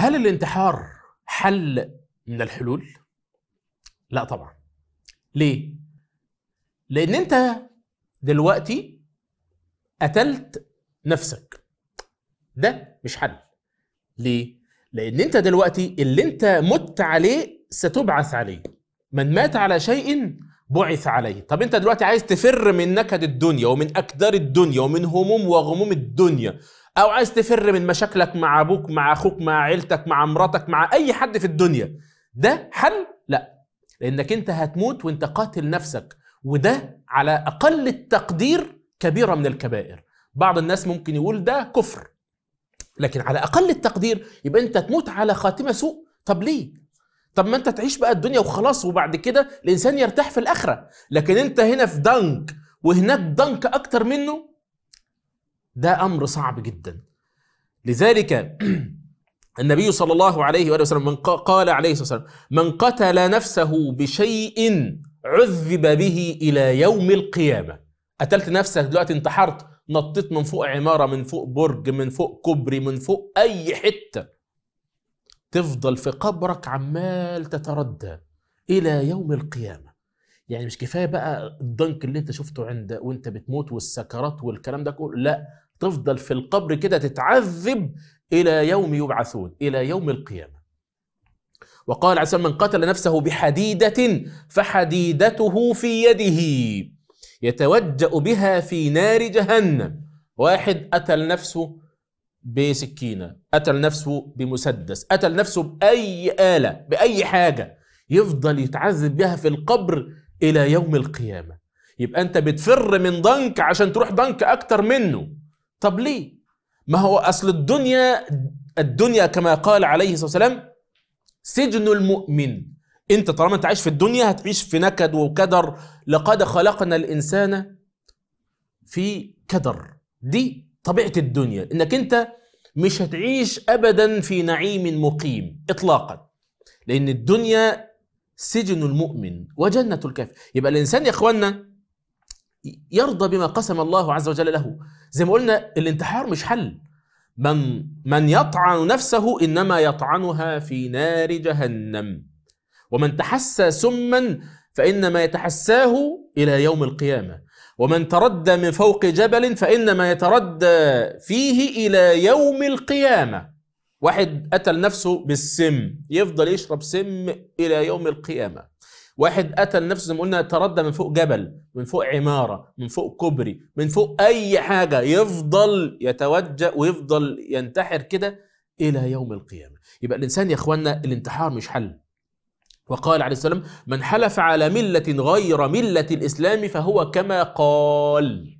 هل الانتحار حل من الحلول؟ لا طبعا ليه؟ لأن أنت دلوقتي قتلت نفسك ده مش حل ليه؟ لأن أنت دلوقتي اللي أنت مت عليه ستبعث عليه من مات على شيء بعث عليه طب انت دلوقتي عايز تفر من نكد الدنيا ومن اكدار الدنيا ومن هموم وغموم الدنيا او عايز تفر من مشاكلك مع ابوك مع اخوك مع عيلتك مع مراتك مع اي حد في الدنيا ده حل لا لانك انت هتموت وانت قاتل نفسك وده على اقل التقدير كبيره من الكبائر بعض الناس ممكن يقول ده كفر لكن على اقل التقدير يبقى انت تموت على خاتمه سوء طب ليه طب ما انت تعيش بقى الدنيا وخلاص وبعد كده الانسان يرتاح في الاخره لكن انت هنا في دنك وهناك دنك اكتر منه ده أمر صعب جدا لذلك النبي صلى الله عليه وآله وسلم من قال عليه الصلاة والسلام من قتل نفسه بشيء عذب به إلى يوم القيامة قتلت نفسك دلوقتي انتحرت نطيت من فوق عمارة من فوق برج من فوق كوبري من فوق أي حتة تفضل في قبرك عمال تتردى إلى يوم القيامة يعني مش كفاية بقى الضنك اللي انت شفته عند وانت بتموت والسكرات والكلام ده كله لا تفضل في القبر كده تتعذب إلى يوم يبعثون إلى يوم القيامة وقال عسى من قتل نفسه بحديدة فحديدته في يده يتوجأ بها في نار جهنم واحد قتل نفسه بسكينة قتل نفسه بمسدس قتل نفسه بأي آلة بأي حاجة يفضل يتعذب بها في القبر إلى يوم القيامة يبقى أنت بتفر من ضنك عشان تروح ضنك أكتر منه طب ليه ما هو أصل الدنيا الدنيا كما قال عليه الصلاة والسلام سجن المؤمن أنت طالما أنت عايش في الدنيا هتعيش في نكد وكدر لقد خلقنا الإنسان في كدر دي طبيعة الدنيا إنك أنت مش هتعيش أبدا في نعيم مقيم إطلاقا لأن الدنيا سجن المؤمن وجنة الكافر يبقى الإنسان يا اخوانا يرضى بما قسم الله عز وجل له زي ما قلنا الانتحار مش حل من من يطعن نفسه انما يطعنها في نار جهنم ومن تحسى سما فانما يتحساه الى يوم القيامه ومن تردى من فوق جبل فانما يتردى فيه الى يوم القيامه واحد قتل نفسه بالسم يفضل يشرب سم الى يوم القيامه واحد قتل نفسه زي ما قلنا تردى من فوق جبل من فوق عماره من فوق كوبري من فوق اي حاجه يفضل يتوجه ويفضل ينتحر كده الى يوم القيامه يبقى الانسان يا اخوانا الانتحار مش حل وقال عليه السلام من حلف على مله غير مله الاسلام فهو كما قال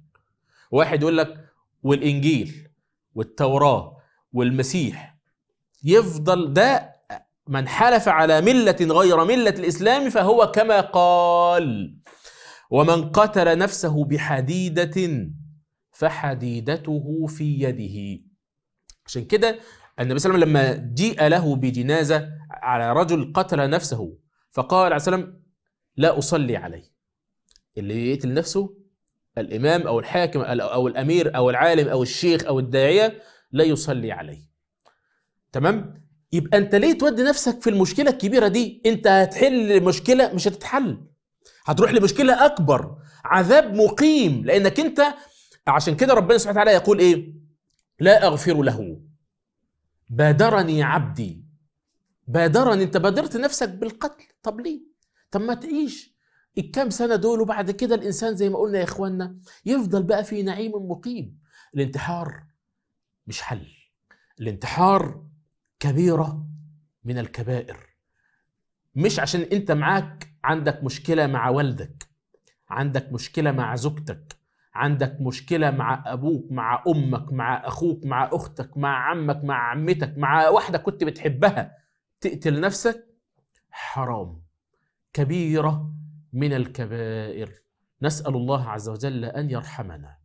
واحد يقول لك والانجيل والتوراه والمسيح يفضل ده من حلف على ملة غير ملة الإسلام فهو كما قال ومن قتل نفسه بحديدة فحديدته في يده عشان كده النبي صلى الله عليه وسلم لما جيء له بجنازة على رجل قتل نفسه فقال عليه وسلم لا أصلي عليه اللي يقتل نفسه الإمام أو الحاكم أو الأمير أو العالم أو الشيخ أو الداعية لا يصلي عليه تمام يبقى انت ليه تودي نفسك في المشكله الكبيره دي انت هتحل مشكله مش هتتحل هتروح لمشكله اكبر عذاب مقيم لانك انت عشان كده ربنا سبحانه وتعالى يقول ايه لا اغفر له بادرني عبدي بادرني انت بادرت نفسك بالقتل طب ليه طب ما تعيش الكام سنه دول وبعد كده الانسان زي ما قلنا يا اخوانا يفضل بقى في نعيم مقيم الانتحار مش حل الانتحار كبيره من الكبائر مش عشان انت معاك عندك مشكله مع والدك عندك مشكله مع زوجتك عندك مشكله مع ابوك مع امك مع اخوك مع اختك مع عمك مع عمتك مع واحده كنت بتحبها تقتل نفسك حرام كبيره من الكبائر نسال الله عز وجل ان يرحمنا